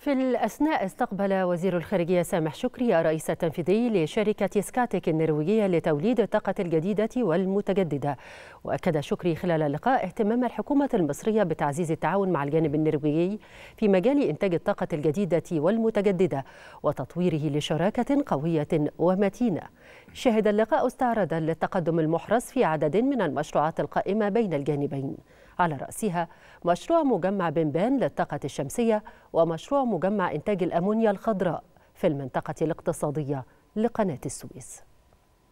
في الأثناء استقبل وزير الخارجية سامح شكري الرئيس التنفيذي لشركة سكاتك النرويجية لتوليد الطاقة الجديدة والمتجددة وأكد شكري خلال اللقاء اهتمام الحكومة المصرية بتعزيز التعاون مع الجانب النرويجي في مجال إنتاج الطاقة الجديدة والمتجددة وتطويره لشراكة قوية ومتينة شهد اللقاء استعراضا للتقدم المحرز في عدد من المشروعات القائمة بين الجانبين على رأسها مشروع مجمع بنبان للطاقة الشمسية ومشروع مجمع إنتاج الأمونيا الخضراء في المنطقة الاقتصادية لقناة السويس